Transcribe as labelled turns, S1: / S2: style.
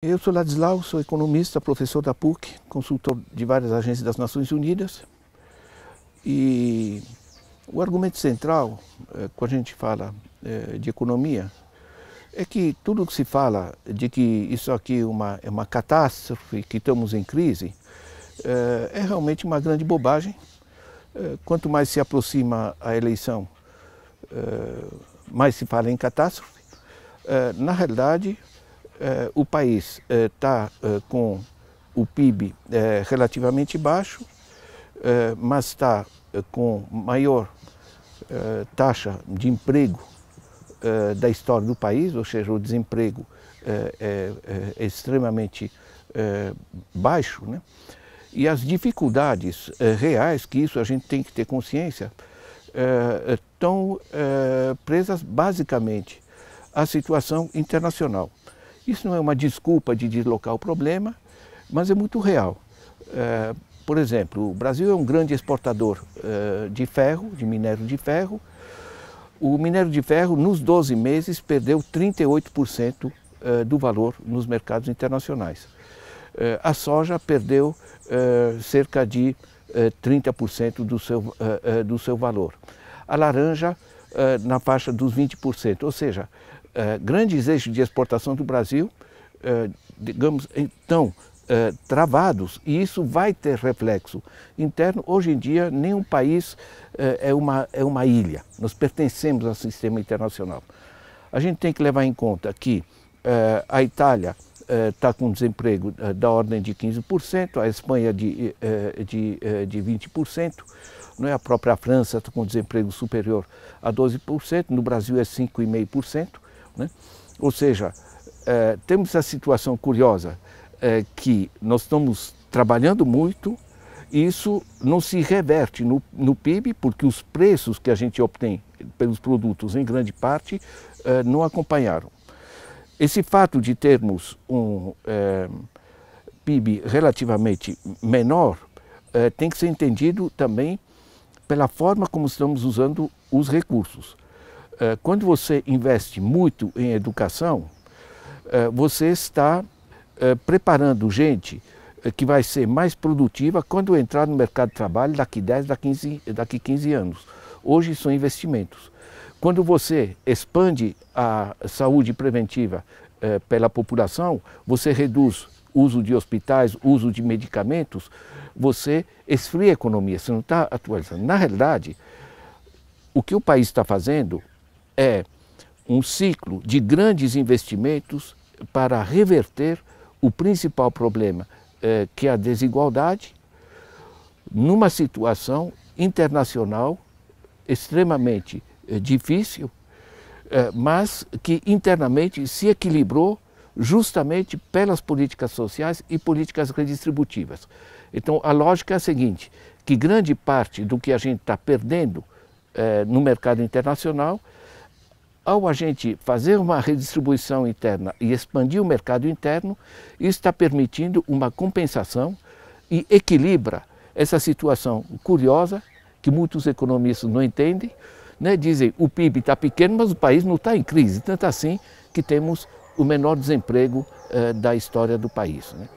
S1: Eu sou Ladislau, sou economista, professor da PUC, consultor de várias agências das Nações Unidas. E o argumento central, eh, quando a gente fala eh, de economia, é que tudo que se fala de que isso aqui é uma, é uma catástrofe, que estamos em crise, eh, é realmente uma grande bobagem. Quanto mais se aproxima a eleição, mais se fala em catástrofe. Na realidade, eh, o país está eh, eh, com o PIB relativamente baixo, mas está com maior taxa de emprego da história do país, ou seja, o desemprego é, é, é extremamente baixo, né? e as dificuldades reais, que isso a gente tem que ter consciência, estão presas basicamente à situação internacional. Isso não é uma desculpa de deslocar o problema, mas é muito real. É, por exemplo, o Brasil é um grande exportador é, de ferro, de minério de ferro. O minério de ferro, nos 12 meses, perdeu 38% é, do valor nos mercados internacionais. É, a soja perdeu é, cerca de 30% do seu, do seu valor. A laranja, na faixa dos 20%. Ou seja, eh, grandes eixos de exportação do Brasil, eh, digamos, então, eh, travados, e isso vai ter reflexo interno. Hoje em dia, nenhum país é, uma, é uma ilha, nós pertencemos ao sistema internacional. A gente tem que levar em conta que a Itália está com desemprego da ordem de 15%, a Espanha de, de, de 20%, não é? a própria França está com desemprego superior a 12%, no Brasil é 5,5%. Né? Ou seja, eh, temos a situação curiosa eh, que nós estamos trabalhando muito e isso não se reverte no, no, PIB porque os preços que a gente obtém pelos produtos, em grande parte, eh, não acompanharam. Esse fato de termos um PIB relativamente menor tem que ser entendido também pela forma como estamos usando os recursos. Eh, quando você investe muito em educação, eh, você está eh, preparando gente que vai ser mais produtiva quando entrar no mercado de trabalho daqui 10, daqui 15, daqui 15 anos. Hoje são investimentos. Quando você expande a saúde preventiva pela população, você reduz uso de hospitais, uso de medicamentos, você esfria a economia, você não está atualizando. Na realidade, o que o país está fazendo é um ciclo de grandes investimentos para reverter o principal problema, é, que é a desigualdade, numa situação internacional extremamente é, difícil, é, mas que internamente se equilibrou justamente pelas políticas sociais e políticas redistributivas. Então, a lógica é a seguinte: que grande parte do que a gente está perdendo no mercado internacional ao a gente fazer uma redistribuição interna e expandir o mercado interno, isso está permitindo uma compensação e equilibra essa situação curiosa que muitos economistas não entendem. Né? Dizem o PIB está pequeno, mas o país não está em crise, tanto assim que temos o menor desemprego eh, da história do país. Né?